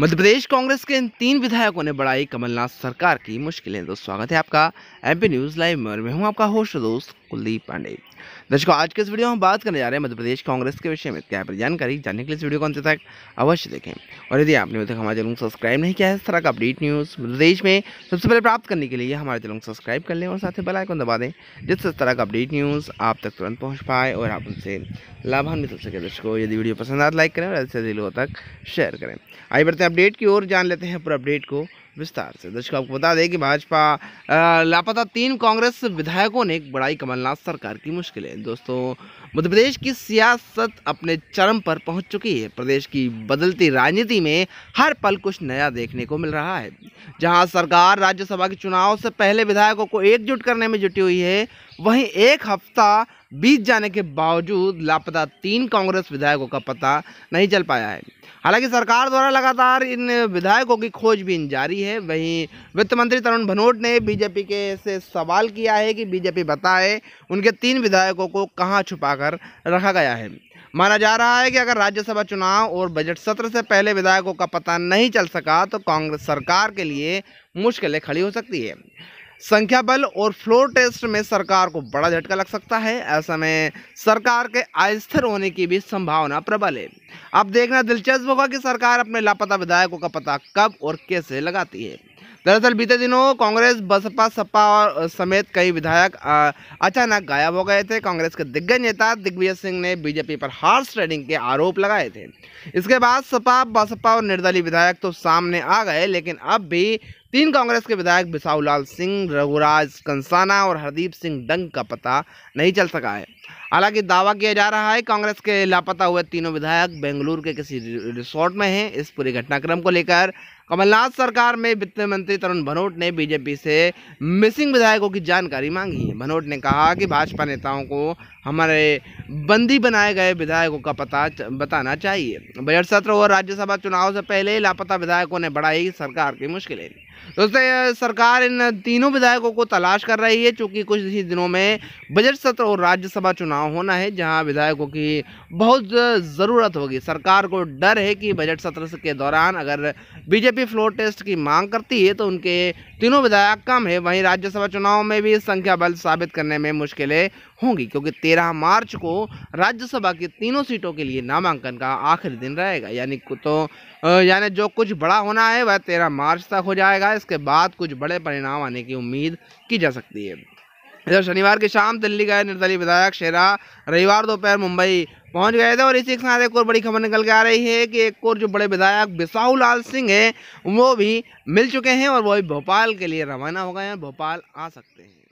मध्य प्रदेश कांग्रेस के इन तीन विधायकों ने बढ़ाई कमलनाथ सरकार की मुश्किलें तो स्वागत है आपका एमपी न्यूज़ लाइव में हूँ हूं आपका होस्ट दोस्त कुलदीप पांडे दर्शकों आज के इस वीडियो में हम बात करने जा रहे हैं मध्य प्रदेश कांग्रेस के विषय में क्या जानकारी जानने के लिए इस वीडियो को अंत तक अवश्य देखें और यदि आपने अभी तक हमारे चैनल को सब्सक्राइब नहीं किया है इस तरह का अपडेट न्यूज़ मध्य प्रदेश में सबसे पहले प्राप्त करने के लिए हमारे चैनल को सब्सक्राइब कर लें और साथ ही बेलाइकन दबा दें जिससे इस तरह का अपडेट न्यूज़ आप तक तुरंत पहुँच पाए और आप उनसे लाभान्वित हो सके दर्शकों यदि वीडियो पसंद आए तो लाइक करें और ऐसे लोगों तक शेयर करें आइए बढ़ते हैं अपडेट की ओर जान लेते हैं पूरा अपडेट को विस्तार से दर्शकों आपको बता दें कि भाजपा लापता तीन कांग्रेस विधायकों ने बढ़ाई कमलनाथ सरकार की मुश्किलें दोस्तों मध्य प्रदेश की सियासत अपने चरम पर पहुंच चुकी है प्रदेश की बदलती राजनीति में हर पल कुछ नया देखने को मिल रहा है जहां सरकार राज्यसभा के चुनाव से पहले विधायकों को एकजुट करने में जुटी हुई है वहीं एक हफ्ता बीत जाने के बावजूद लापता तीन कांग्रेस विधायकों का पता नहीं चल पाया है हालांकि सरकार द्वारा लगातार इन विधायकों की खोजबीन जारी है वहीं वित्त मंत्री तरुण भनोट ने बीजेपी के से सवाल किया है कि बीजेपी बताए उनके तीन विधायकों को कहाँ छुपा कर बनाकर रखा गया है माना जा रहा है कि अगर राज्यसभा चुनाव और बजट सत्र से पहले विधायकों का पता नहीं चल सका तो कांग्रेस सरकार के लिए मुश्किलें खड़ी हो सकती है संख्या बल और फ्लोर टेस्ट में सरकार को बड़ा झटका लग सकता है ऐसा में सरकार के अस्थिर होने की भी संभावना प्रबल है अब देखना दिलचस्प होगा कि सरकार अपने लापता विधायकों का पता कब और कैसे लगाती है दरअसल बीते दिनों कांग्रेस बसपा सपा और समेत कई विधायक अचानक गायब हो गए थे कांग्रेस के दिग्गज नेता दिग्विजय सिंह ने बीजेपी पर हार्स ट्रेडिंग के आरोप लगाए थे इसके बाद सपा बसपा और निर्दलीय विधायक तो सामने आ गए लेकिन अब भी तीन कांग्रेस के विधायक बिसाऊलाल सिंह रघुराज कंसाना और हरदीप सिंह डंग का पता नहीं चल सका है हालांकि दावा किया जा रहा है कांग्रेस के लापता हुए तीनों विधायक बेंगलुरु के किसी रिसोर्ट में हैं इस पूरे घटनाक्रम को लेकर कमलनाथ सरकार में वित्त मंत्री तरुण भनोट ने बीजेपी से मिसिंग विधायकों की जानकारी मांगी है भनोट ने कहा कि भाजपा नेताओं को हमारे बंदी बनाए गए विधायकों का पता बताना चाहिए बजट सत्र और राज्यसभा चुनाव से पहले लापता विधायकों ने बढ़ाई सरकार की मुश्किलें दोस्तों सरकार इन तीनों विधायकों को तलाश कर रही है चूँकि कुछ ही दिनों में बजट सत्र और राज्यसभा चुनाव होना है जहां विधायकों की बहुत ज़रूरत होगी सरकार को डर है कि बजट सत्र के दौरान अगर बीजेपी बीजेपी फ्लोर टेस्ट की मांग करती है तो उनके तीनों विधायक कम है वहीं राज्यसभा चुनाव में भी संख्या बल साबित करने में मुश्किलें होंगी क्योंकि तेरह मार्च को राज्यसभा की तीनों सीटों के लिए नामांकन का आखिरी दिन रहेगा यानी तो यानी जो कुछ बड़ा होना है वह तेरह मार्च तक हो जाएगा इसके बाद कुछ बड़े परिणाम आने की उम्मीद की जा सकती है इधर शनिवार की शाम दिल्ली गए निर्दलीय विधायक शेरा रविवार दोपहर मुंबई पहुंच गए थे और इसी के साथ एक और बड़ी खबर निकल के आ रही है कि एक और जो बड़े विधायक बिसाहू लाल सिंह हैं वो भी मिल चुके हैं और वो भी भोपाल के लिए रवाना हो गए हैं भोपाल आ सकते हैं